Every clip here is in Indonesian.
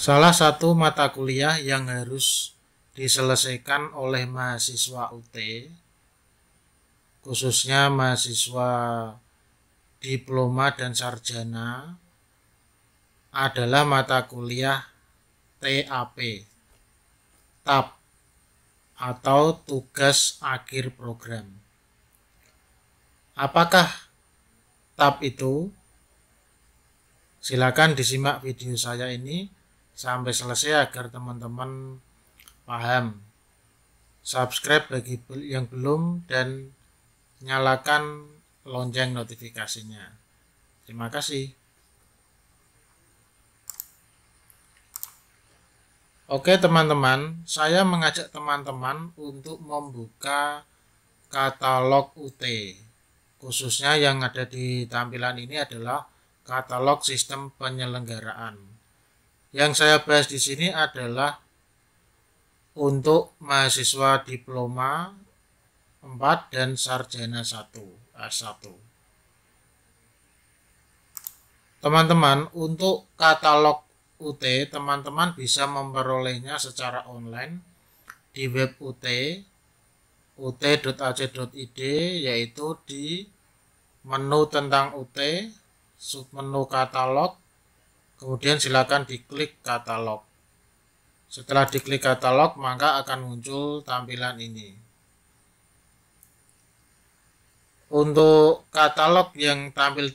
Salah satu mata kuliah yang harus diselesaikan oleh mahasiswa UT, khususnya mahasiswa diploma dan sarjana, adalah mata kuliah TAP, TAP atau tugas akhir program. Apakah TAP itu? Silakan disimak video saya ini sampai selesai agar teman-teman paham. Subscribe bagi yang belum dan nyalakan lonceng notifikasinya. Terima kasih. Oke teman-teman, saya mengajak teman-teman untuk membuka katalog UT. Khususnya yang ada di tampilan ini adalah katalog sistem penyelenggaraan. Yang saya bahas di sini adalah untuk mahasiswa diploma 4 dan sarjana 1 S1. Teman-teman, untuk katalog UT, teman-teman bisa memperolehnya secara online di web UT ut.ac.id yaitu di menu tentang UT, submenu katalog, Kemudian silakan diklik katalog. Setelah diklik katalog, maka akan muncul tampilan ini. Untuk katalog yang tampil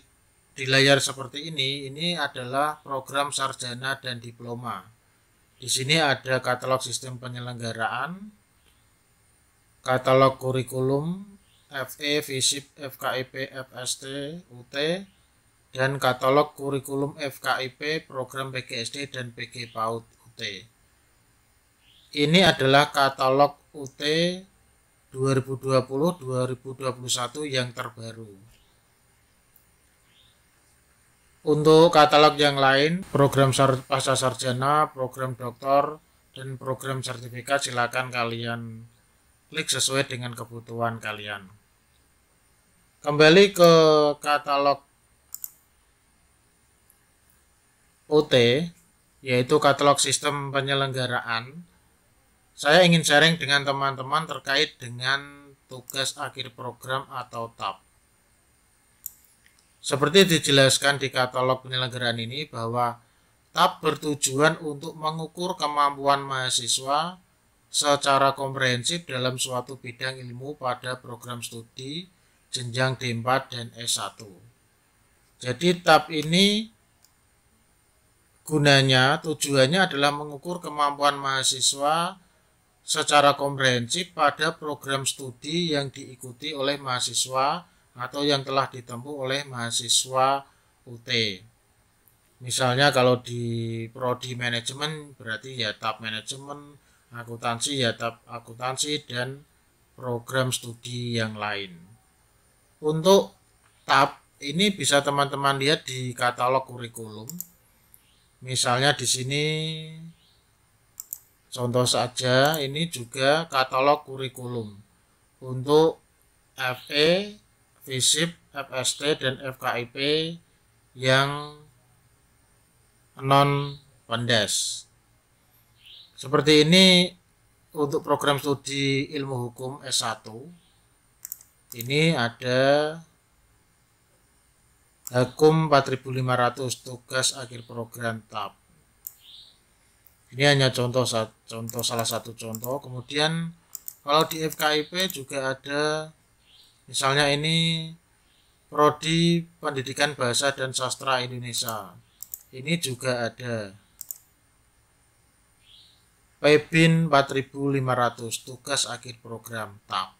di layar seperti ini, ini adalah program sarjana dan diploma. Di sini ada katalog sistem penyelenggaraan, katalog kurikulum, FE, FISIP, FKIP, FST, UT, dan katalog kurikulum FKIP, program PGSD, dan PG PAUD UT. Ini adalah katalog UT 2020-2021 yang terbaru. Untuk katalog yang lain, program pasca sarjana, program doktor, dan program sertifikat silakan kalian klik sesuai dengan kebutuhan kalian. Kembali ke katalog OT yaitu katalog sistem penyelenggaraan. Saya ingin sharing dengan teman-teman terkait dengan tugas akhir program atau TAP. Seperti dijelaskan di katalog penyelenggaraan ini bahwa TAP bertujuan untuk mengukur kemampuan mahasiswa secara komprehensif dalam suatu bidang ilmu pada program studi jenjang D4 dan S1. Jadi TAP ini gunanya tujuannya adalah mengukur kemampuan mahasiswa secara komprehensif pada program studi yang diikuti oleh mahasiswa atau yang telah ditempuh oleh mahasiswa UT. Misalnya kalau di prodi manajemen berarti ya tahap manajemen, akuntansi ya tahap akuntansi dan program studi yang lain. Untuk tahap ini bisa teman-teman lihat di katalog kurikulum. Misalnya di sini contoh saja ini juga katalog kurikulum untuk FE, FISIP, FST, dan FKIP yang non pendes. Seperti ini untuk program studi ilmu hukum S1 ini ada Hakum 4500 tugas akhir program tap. Ini hanya contoh contoh salah satu contoh. Kemudian kalau di FKIP juga ada misalnya ini prodi pendidikan bahasa dan sastra Indonesia. Ini juga ada. PBIN 4500 tugas akhir program tap.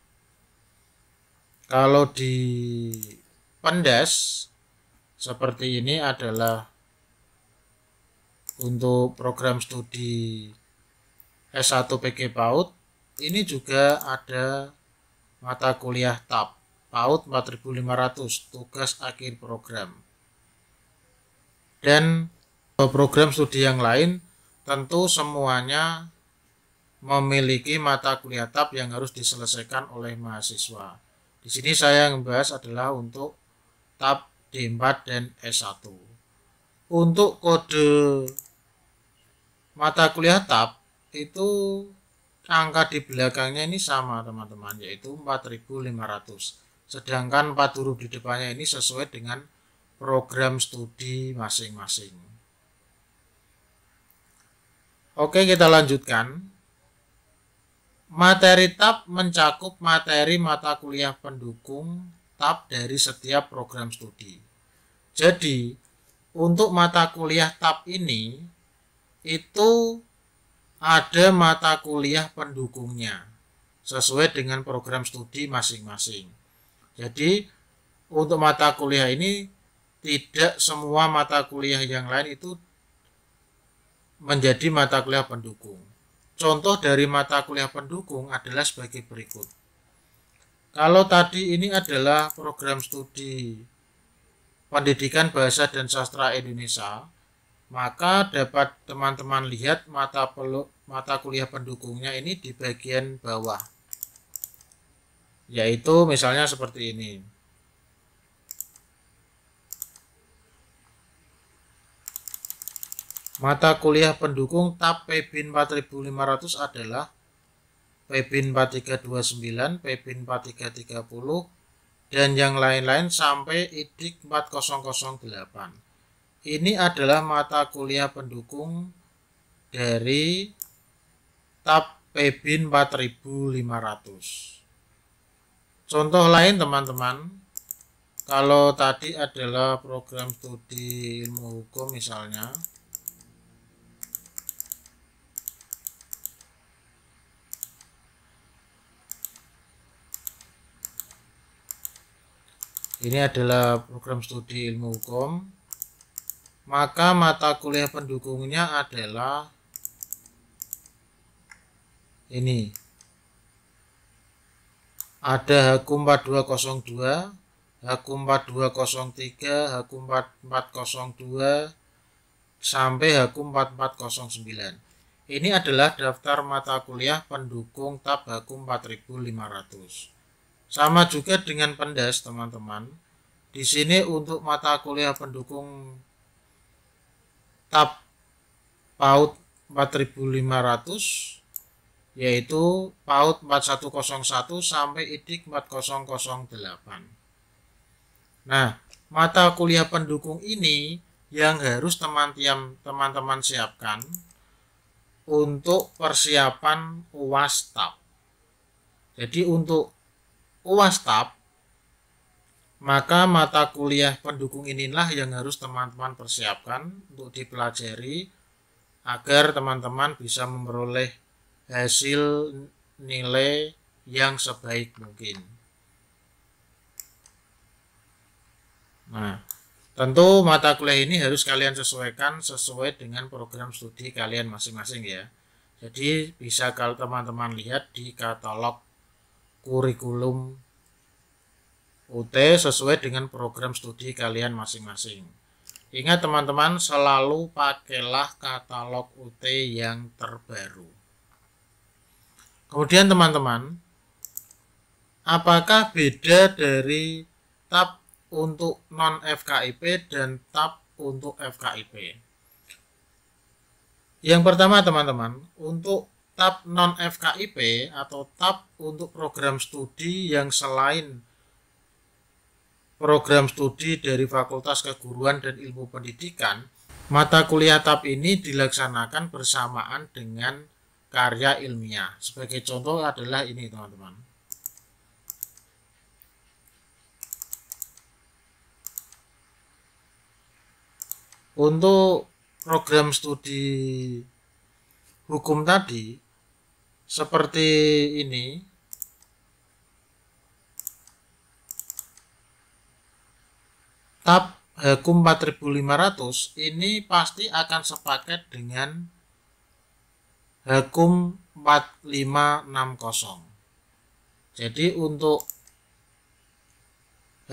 Kalau di Pendes seperti ini adalah untuk program studi S1 PG PAUD ini juga ada mata kuliah TAP PAUD 4500 tugas akhir program dan program studi yang lain tentu semuanya memiliki mata kuliah TAP yang harus diselesaikan oleh mahasiswa di sini saya yang membahas adalah untuk TAP D4 dan S1. Untuk kode mata kuliah tab itu angka di belakangnya ini sama teman-teman yaitu 4500 sedangkan 4 huruf di depannya ini sesuai dengan program studi masing-masing oke kita lanjutkan materi tab mencakup materi mata kuliah pendukung tab dari setiap program studi jadi untuk mata kuliah TAP ini itu ada mata kuliah pendukungnya sesuai dengan program studi masing-masing. Jadi untuk mata kuliah ini tidak semua mata kuliah yang lain itu menjadi mata kuliah pendukung. Contoh dari mata kuliah pendukung adalah sebagai berikut. Kalau tadi ini adalah program studi Pendidikan Bahasa dan Sastra Indonesia, maka dapat teman-teman lihat mata peluk, mata kuliah pendukungnya ini di bagian bawah. Yaitu misalnya seperti ini. Mata kuliah pendukung TAP PBIN 4500 adalah PBIN 4329, PBIN 4330, dan yang lain-lain sampai IDIK 4008. Ini adalah mata kuliah pendukung dari TAP PBIN 4500. Contoh lain teman-teman, kalau tadi adalah program studi ilmu hukum misalnya, ini adalah program studi ilmu hukum maka mata kuliah pendukungnya adalah ini ada hukum 4202 hukum 4203 hukum 4402 sampai hukum 4409 ini adalah daftar mata kuliah pendukung tab hukum 4500 sama juga dengan pendes, teman-teman. Di sini untuk mata kuliah pendukung tab PAUD 4500 yaitu PAUD 4101 sampai IDIK 4008. Nah, mata kuliah pendukung ini yang harus teman-teman siapkan untuk persiapan UAS TAP. Jadi untuk TAP, maka mata kuliah pendukung inilah yang harus teman-teman persiapkan untuk dipelajari agar teman-teman bisa memperoleh hasil nilai yang sebaik mungkin. Nah, tentu mata kuliah ini harus kalian sesuaikan sesuai dengan program studi kalian masing-masing ya. Jadi bisa kalau teman-teman lihat di katalog kurikulum UT sesuai dengan program studi kalian masing-masing. Ingat teman-teman, selalu pakailah katalog UT yang terbaru. Kemudian teman-teman, apakah beda dari tab untuk non FKIP dan tab untuk FKIP? Yang pertama teman-teman, untuk tab non FKIP atau tab untuk program studi yang selain program studi dari Fakultas Keguruan dan Ilmu Pendidikan, mata kuliah tab ini dilaksanakan bersamaan dengan karya ilmiah. Sebagai contoh adalah ini teman-teman. Untuk program studi hukum tadi, seperti ini tab hukum eh, 4500 ini pasti akan sepaket dengan hukum eh, 4560 jadi untuk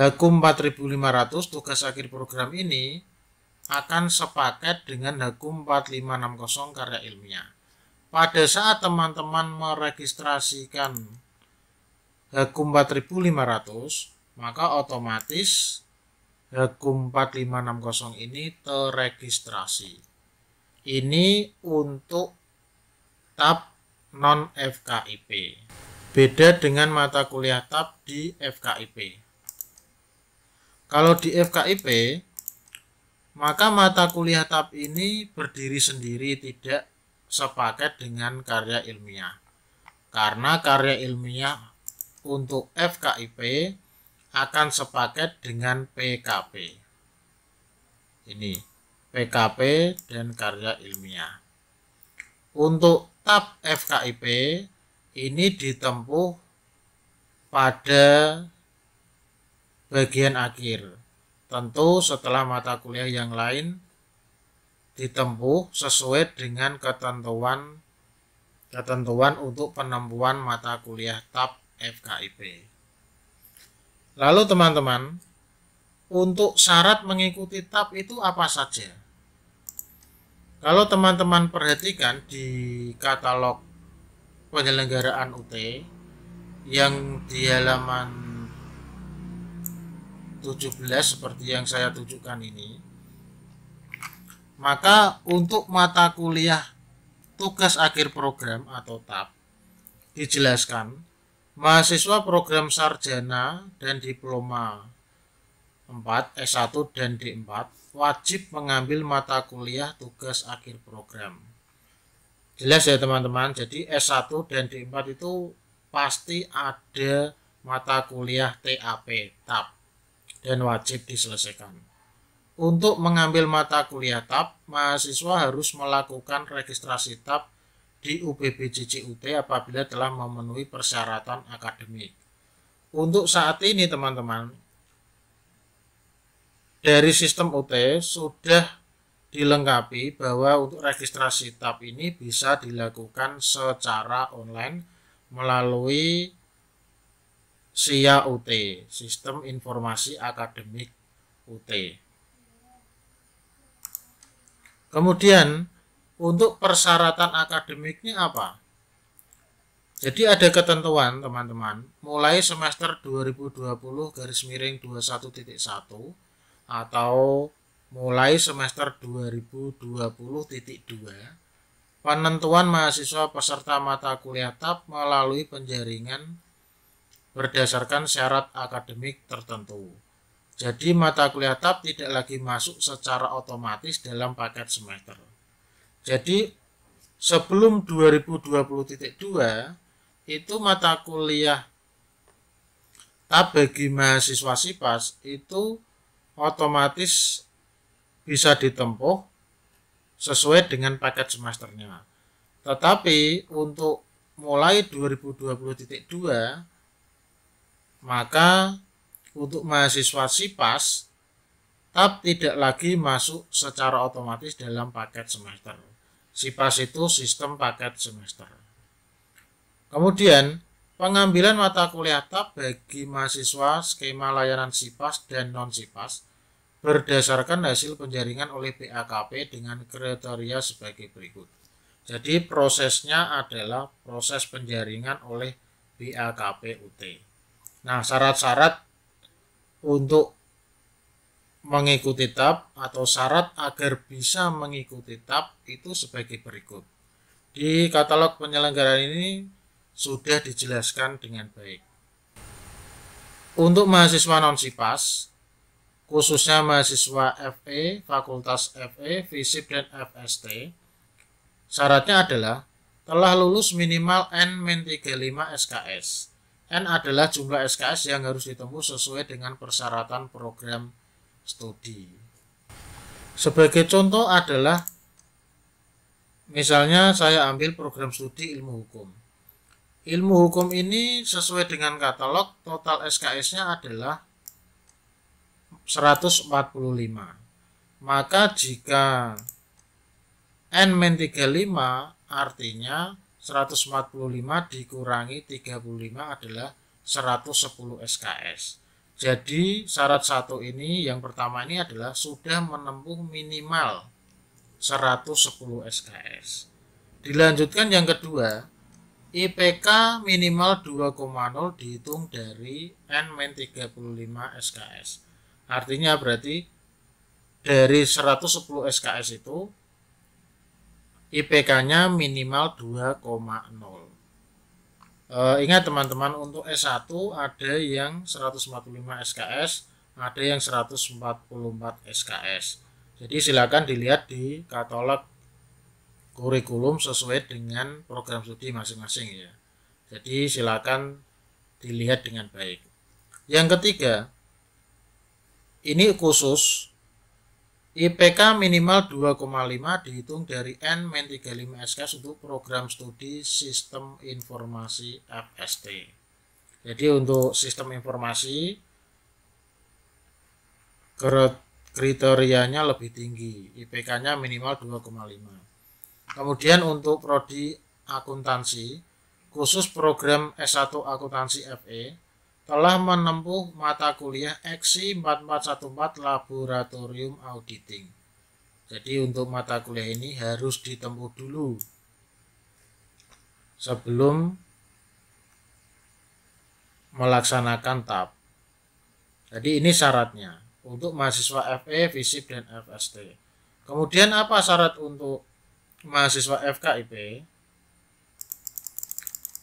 hukum eh, 4500 tugas akhir program ini akan sepaket dengan hukum 4560 karya ilmiah pada saat teman-teman meregistrasikan Hakum 4500 maka otomatis Hakum 4560 ini terregistrasi ini untuk tab non FKIP beda dengan mata kuliah tab di FKIP kalau di FKIP maka mata kuliah tab ini berdiri sendiri tidak sepaket dengan karya ilmiah. Karena karya ilmiah untuk FKIP akan sepaket dengan PKP. Ini PKP dan karya ilmiah. Untuk tab FKIP ini ditempuh pada bagian akhir. Tentu setelah mata kuliah yang lain ditempuh sesuai dengan ketentuan ketentuan untuk penemuan mata kuliah TAP FKIP. Lalu teman-teman, untuk syarat mengikuti TAP itu apa saja? Kalau teman-teman perhatikan di katalog penyelenggaraan UT yang di halaman 17 seperti yang saya tunjukkan ini, maka untuk mata kuliah tugas akhir program atau TAP dijelaskan mahasiswa program sarjana dan diploma 4 S1 dan D4 wajib mengambil mata kuliah tugas akhir program. Jelas ya teman-teman, jadi S1 dan D4 itu pasti ada mata kuliah TAP, TAP dan wajib diselesaikan. Untuk mengambil mata kuliah TAP, mahasiswa harus melakukan registrasi TAP di UPBJJUT apabila telah memenuhi persyaratan akademik. Untuk saat ini teman-teman, dari sistem UT sudah dilengkapi bahwa untuk registrasi TAP ini bisa dilakukan secara online melalui SIA UT, Sistem Informasi Akademik UT. Kemudian untuk persyaratan akademiknya apa? Jadi ada ketentuan teman-teman, mulai semester 2020 garis miring 21.1 atau mulai semester 2020.2 penentuan mahasiswa peserta mata kuliah TAP melalui penjaringan berdasarkan syarat akademik tertentu. Jadi mata kuliah TAP tidak lagi masuk secara otomatis dalam paket semester. Jadi sebelum 2020.2 itu mata kuliah TAP bagi mahasiswa SIPAS itu otomatis bisa ditempuh sesuai dengan paket semesternya. Tetapi untuk mulai 2020.2 maka untuk mahasiswa SIPAS TAP tidak lagi masuk secara otomatis dalam paket semester. SIPAS itu sistem paket semester. Kemudian, pengambilan mata kuliah TAP bagi mahasiswa skema layanan SIPAS dan non-SIPAS berdasarkan hasil penjaringan oleh BAKP dengan kriteria sebagai berikut. Jadi prosesnya adalah proses penjaringan oleh BAKP UT. Nah, syarat-syarat untuk mengikuti tab atau syarat agar bisa mengikuti tab itu sebagai berikut. Di katalog penyelenggaraan ini sudah dijelaskan dengan baik. Untuk mahasiswa non-SIPAS, khususnya mahasiswa FE, Fakultas FE, FISIP, dan FST, syaratnya adalah telah lulus minimal N-35 SKS N adalah jumlah SKS yang harus ditempuh sesuai dengan persyaratan program studi. Sebagai contoh adalah misalnya saya ambil program studi ilmu hukum. Ilmu hukum ini sesuai dengan katalog total SKS-nya adalah 145. Maka jika N-35 artinya 145 dikurangi 35 adalah 110 SKS. Jadi syarat satu ini yang pertama ini adalah sudah menempuh minimal 110 SKS. Dilanjutkan yang kedua, IPK minimal 2,0 dihitung dari N-35 SKS. Artinya berarti dari 110 SKS itu IPK-nya minimal 2,0. Uh, eh, ingat teman-teman untuk S1 ada yang 145 SKS, ada yang 144 SKS. Jadi silakan dilihat di katalog kurikulum sesuai dengan program studi masing-masing ya. Jadi silakan dilihat dengan baik. Yang ketiga, ini khusus IPK minimal 2,5 dihitung dari N-35 SKS untuk program studi sistem informasi FST. Jadi untuk sistem informasi kriterianya lebih tinggi, IPK-nya minimal 2,5. Kemudian untuk prodi akuntansi, khusus program S1 akuntansi FE telah menempuh mata kuliah xc 4414 Laboratorium Auditing. Jadi untuk mata kuliah ini harus ditempuh dulu sebelum melaksanakan TAP. Jadi ini syaratnya untuk mahasiswa FE, FISIP, dan FST. Kemudian apa syarat untuk mahasiswa FKIP?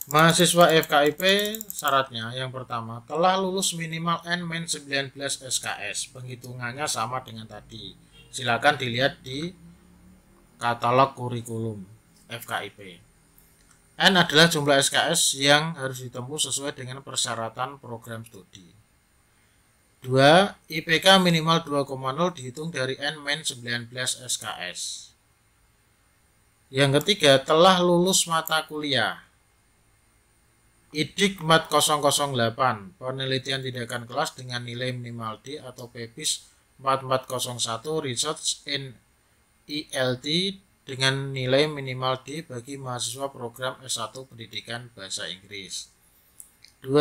Mahasiswa FKIP syaratnya yang pertama telah lulus minimal N 19 SKS. Penghitungannya sama dengan tadi. Silakan dilihat di katalog kurikulum FKIP. N adalah jumlah SKS yang harus ditempuh sesuai dengan persyaratan program studi. 2. IPK minimal 2,0 dihitung dari N 19 SKS. Yang ketiga, telah lulus mata kuliah Idikmat 008, penelitian tindakan kelas dengan nilai minimal D atau PEPIS 4401 Research in ELT dengan nilai minimal D bagi mahasiswa program S1 Pendidikan Bahasa Inggris. 2.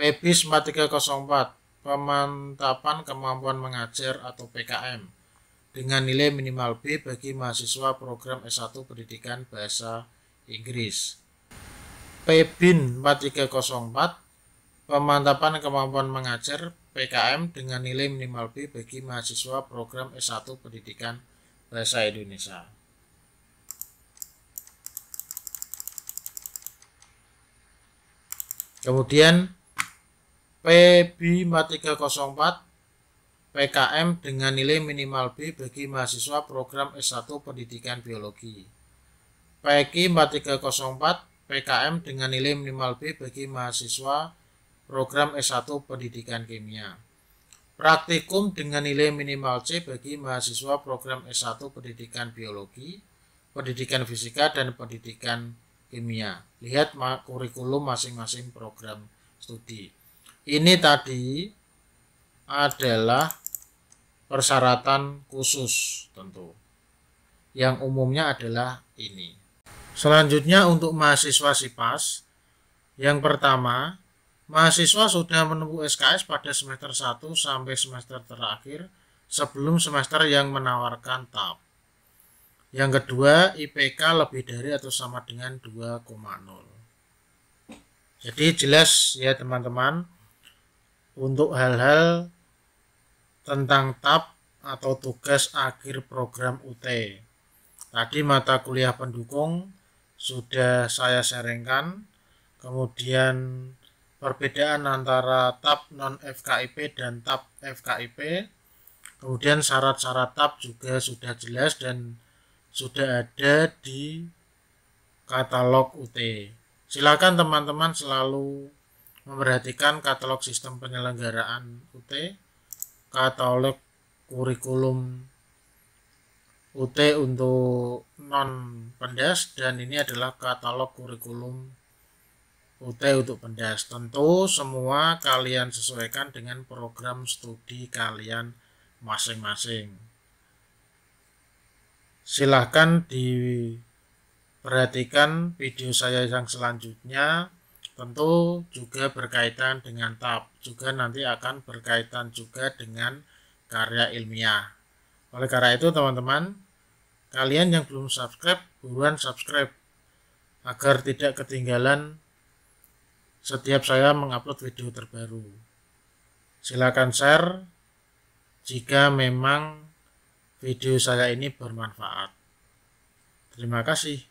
PEPIS 4304, pemantapan kemampuan mengajar atau PKM dengan nilai minimal B bagi mahasiswa program S1 Pendidikan Bahasa Inggris. PBIN 4304 Pemantapan Kemampuan Mengajar PKM dengan nilai minimal B bagi mahasiswa program S1 Pendidikan Bahasa Indonesia. Kemudian PB 4304 PKM dengan nilai minimal B bagi mahasiswa program S1 Pendidikan Biologi. PKI 4304 PKM dengan nilai minimal B bagi mahasiswa program S1 Pendidikan Kimia. Praktikum dengan nilai minimal C bagi mahasiswa program S1 Pendidikan Biologi, Pendidikan Fisika, dan Pendidikan Kimia. Lihat kurikulum masing-masing program studi. Ini tadi adalah persyaratan khusus tentu. Yang umumnya adalah ini. Selanjutnya untuk mahasiswa SIPAS, yang pertama, mahasiswa sudah menempuh SKS pada semester 1 sampai semester terakhir sebelum semester yang menawarkan TAP. Yang kedua, IPK lebih dari atau sama dengan 2,0. Jadi jelas ya teman-teman, untuk hal-hal tentang TAP atau tugas akhir program UT. Tadi mata kuliah pendukung sudah saya sharingkan kemudian perbedaan antara tab non FKIP dan tab FKIP kemudian syarat-syarat tab juga sudah jelas dan sudah ada di katalog UT silakan teman-teman selalu memperhatikan katalog sistem penyelenggaraan UT katalog kurikulum UT untuk non pendas dan ini adalah katalog kurikulum UT untuk pendas. Tentu semua kalian sesuaikan dengan program studi kalian masing-masing. Silahkan diperhatikan video saya yang selanjutnya tentu juga berkaitan dengan tab juga nanti akan berkaitan juga dengan karya ilmiah oleh karena itu teman-teman, kalian yang belum subscribe, buruan subscribe agar tidak ketinggalan setiap saya mengupload video terbaru. Silakan share jika memang video saya ini bermanfaat. Terima kasih.